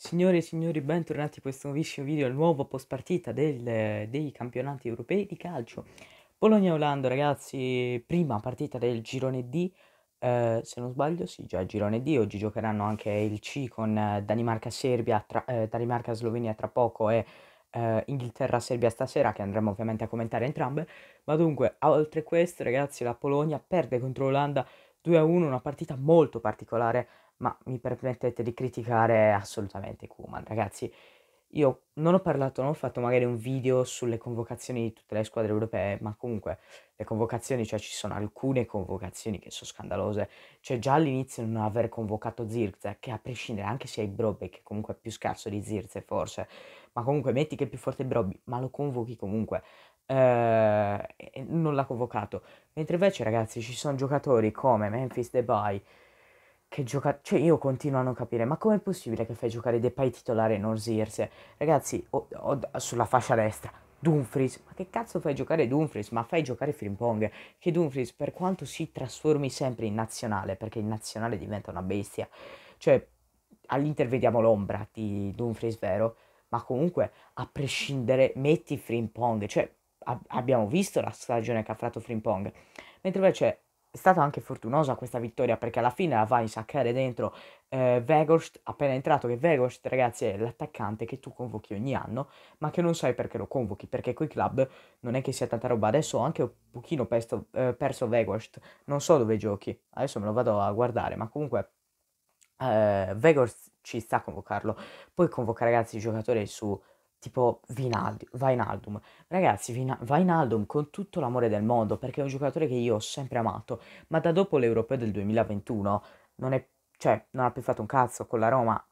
Signore e signori, bentornati in questo nuovissimo video, il nuovo post partita del, dei campionati europei di calcio. Bologna-Olanda, ragazzi, prima partita del girone D, eh, se non sbaglio, sì, già il girone D, oggi giocheranno anche il C con Danimarca-Serbia, eh, Danimarca-Slovenia eh, tra poco e Uh, Inghilterra-Serbia stasera, che andremo ovviamente a commentare entrambe. Ma dunque, oltre questo, ragazzi, la Polonia perde contro l'Olanda 2 a 1, una partita molto particolare, ma mi permettete di criticare assolutamente Kuman, ragazzi. Io non ho parlato, non ho fatto magari un video sulle convocazioni di tutte le squadre europee, ma comunque le convocazioni, cioè ci sono alcune convocazioni che sono scandalose. Cioè già all'inizio non aver convocato Zirze, che a prescindere anche se hai Brobby, che comunque è più scarso di Zirze forse, ma comunque metti che è più forte Brobby, ma lo convochi comunque. Eh, l'ha convocato. Mentre invece, ragazzi, ci sono giocatori come Memphis Depay che gioca... Cioè, io continuo a non capire, ma com'è possibile che fai giocare Depay titolare e non Zirse? Ragazzi, o, o, sulla fascia destra, Dumfries, ma che cazzo fai giocare Dumfries? Ma fai giocare Frimpong, che Dumfries, per quanto si trasformi sempre in nazionale, perché in nazionale diventa una bestia, cioè, all'Inter vediamo l'ombra di Dumfries, vero? Ma comunque, a prescindere, metti Frimpong, cioè, abbiamo visto la stagione che ha fatto Frimpong. Mentre invece è stata anche fortunosa questa vittoria perché alla fine la va a insaccare dentro eh, Weghorst, appena entrato, che Weghorst, ragazzi, è l'attaccante che tu convochi ogni anno, ma che non sai perché lo convochi, perché quei club non è che sia tanta roba. Adesso ho anche un pochino perso, eh, perso Weghorst, non so dove giochi, adesso me lo vado a guardare, ma comunque eh, Weghorst ci sta a convocarlo. Poi convoca, ragazzi, i giocatori su tipo Vinaldi, Ragazzi, Vina- con tutto l'amore del mondo, perché è un giocatore che io ho sempre amato, ma da dopo l'Europeo del 2021 non è, cioè, non ha più fatto un cazzo con la Roma,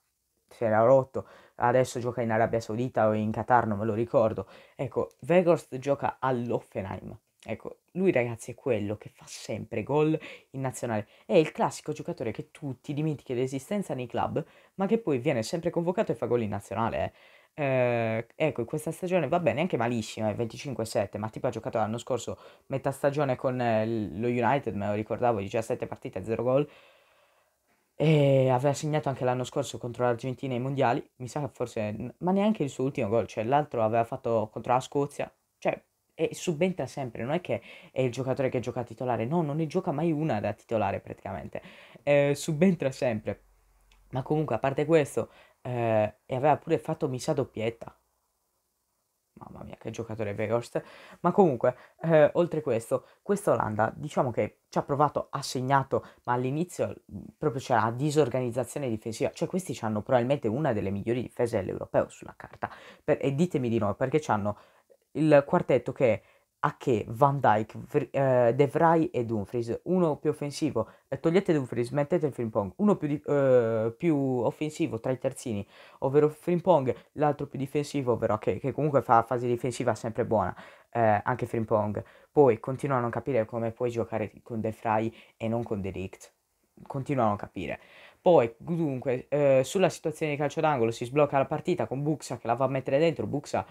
si era rotto, adesso gioca in Arabia Saudita o in Qatar, non me lo ricordo. Ecco, Weghorst gioca all'Offenheim. Ecco, lui ragazzi è quello che fa sempre gol in nazionale. È il classico giocatore che tutti dimentichi l'esistenza nei club, ma che poi viene sempre convocato e fa gol in nazionale. Eh. Eh, ecco, in questa stagione va bene, anche malissimo, è 25-7, ma tipo ha giocato l'anno scorso metà stagione con eh, lo United, me lo ricordavo, 17 partite, 0 gol. E aveva segnato anche l'anno scorso contro l'Argentina ai mondiali, mi sa che forse, ma neanche il suo ultimo gol, cioè l'altro aveva fatto contro la Scozia, cioè e subentra sempre, non è che è il giocatore che gioca a titolare, no, non ne gioca mai una da titolare praticamente, eh, subentra sempre. Ma comunque, a parte questo, eh, e aveva pure fatto missa doppietta. Mamma mia, che giocatore Weghorst. Ma comunque, eh, oltre questo, questa Olanda diciamo che ci ha provato, ha segnato, ma all'inizio proprio c'era disorganizzazione difensiva. Cioè, questi hanno probabilmente una delle migliori difese dell'europeo sulla carta. Per, e ditemi di no, perché hanno il quartetto che a che Van Dyke, Fri- eh, De Vrij e Dumfries, uno più offensivo, eh, togliete Dumfries, mettete il Frimpong, uno più, di- eh, più, offensivo tra i terzini, ovvero Frimpong, l'altro più difensivo, ovvero che, che comunque fa fase difensiva sempre buona, eh, anche Frimpong. Poi continuano a non capire come puoi giocare con De Vrij e non con De Ligt, continuo a non capire. Poi, dunque, eh, sulla situazione di calcio d'angolo si sblocca la partita con Buxa che la va a mettere dentro, Buxa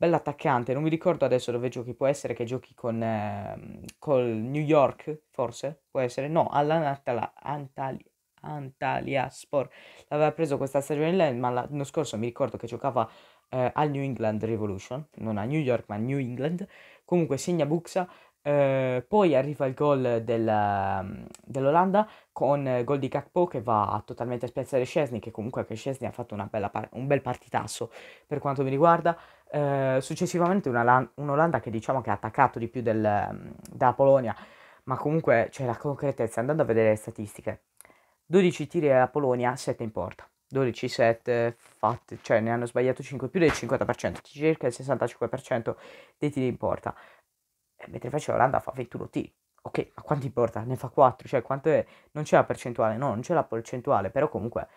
bell'attaccante. non mi ricordo adesso dove giochi, può essere che giochi con eh, col New York, forse, può essere, no, all'Antalya, Antalya, Antalya Sport, l'aveva preso questa stagione là, ma l'anno scorso mi ricordo che giocava eh, al New England Revolution, non a New York ma a New England, comunque segna Buxa, eh, poi arriva il gol del, ehm, dell'Olanda con eh, gol di Kakpo che va a totalmente a spiazzare Scesni, che comunque anche Scesni ha fatto una bella par- un bel partitasso per quanto mi riguarda. Eh, successivamente una, un'Olanda che diciamo che ha attaccato di più del, mm, della Polonia, ma comunque c'è la concretezza, andando a vedere le statistiche. 12 tiri alla Polonia, 7 in porta. 12-7 fatti, cioè ne hanno sbagliato 5 più del 50%, circa il 65% dei tiri in porta. E mentre invece l'Olanda fa 21 tiri. Ok, ma quanti in porta? Ne fa 4, cioè quanto è? Non c'è la percentuale, no, non c'è la percentuale, però comunque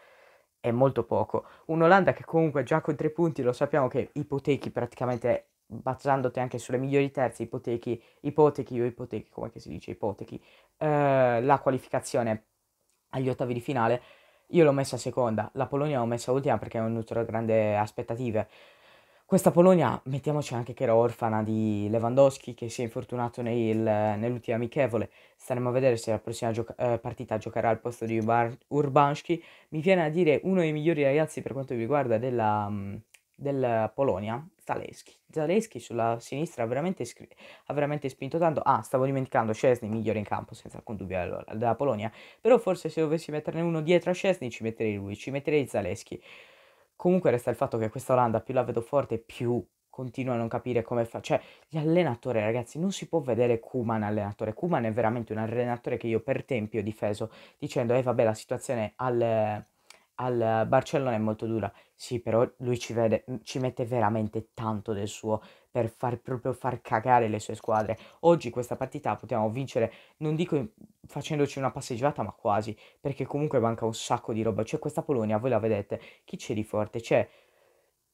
è molto poco. Un'Olanda che comunque già con tre punti lo sappiamo che ipotechi praticamente basandoti anche sulle migliori terze ipotechi, ipotechi o ipotechi, come si dice ipotechi, eh, la qualificazione agli ottavi di finale. Io l'ho messa seconda, la Polonia l'ho messa ultima perché non nutro grandi aspettative. Questa Polonia, mettiamoci anche che era orfana di Lewandowski che si è infortunato nel, nell'ultima amichevole, staremo a vedere se la prossima gioca- eh, partita giocherà al posto di Urbanski, mi viene a dire uno dei migliori ragazzi per quanto mi riguarda della, mm, della Polonia, Zaleski. Zaleski sulla sinistra ha veramente, scri- ha veramente, spinto tanto. Ah, stavo dimenticando Scesni, migliore in campo, senza alcun dubbio della Polonia. Però forse se dovessi metterne uno dietro a Scesni ci metterei lui, ci metterei Zaleski. Comunque resta il fatto che questa Olanda più la vedo forte, più continuo a non capire come fa. Cioè, gli allenatori, ragazzi, non si può vedere Kuman allenatore. Kuman è veramente un allenatore che io per tempi ho difeso, dicendo, eh vabbè, la situazione al, al Barcellona è molto dura. Sì, però lui ci, vede, ci mette veramente tanto del suo per far proprio far cagare le sue squadre. Oggi questa partita la potevamo vincere, non dico facendoci una passeggiata, ma quasi, perché comunque manca un sacco di roba. Cioè, questa Polonia, voi la vedete, chi c'è di forte? C'è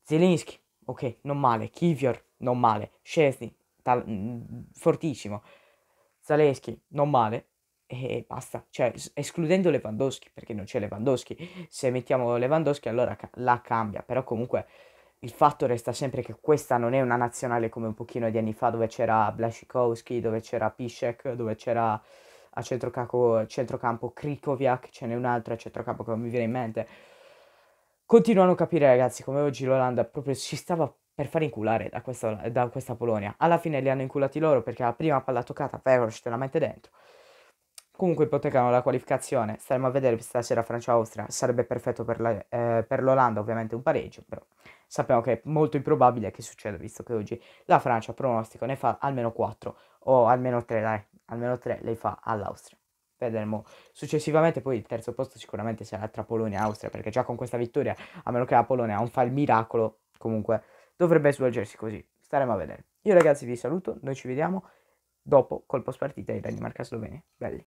Zelensky, ok, non male, Kivior, non male, Scesni, tal- mm, fortissimo, Zaleschi, non male, e basta, cioè escludendo Lewandowski, perché non c'è Lewandowski, se mettiamo Lewandowski allora ca- la cambia, però comunque il fatto resta sempre che questa non è una nazionale come un pochino di anni fa dove c'era Blasikowski, dove c'era Piszek, dove c'era a centrocampo, centrocampo Krikoviak, ce n'è un altro a centrocampo che non mi viene in mente. Continuano a capire ragazzi come oggi l'Olanda proprio ci stava per far inculare da questa, da questa Polonia. Alla fine li hanno inculati loro perché la prima palla toccata Verhoes te la mette dentro. Comunque ipotecano la qualificazione, staremo a vedere stasera Francia-Austria, sarebbe perfetto per, la, eh, per l'Olanda ovviamente un pareggio, però sappiamo che è molto improbabile che succeda visto che oggi la Francia pronostico ne fa almeno 4 o almeno tre, dai, almeno tre lei fa all'Austria. Vedremo successivamente, poi il terzo posto sicuramente sarà tra Polonia e Austria, perché già con questa vittoria, a meno che la Polonia non fa il miracolo, comunque dovrebbe svolgersi così. Staremo a vedere. Io ragazzi vi saluto, noi ci vediamo dopo col post partita di Danimarca-Slovenia. Belli.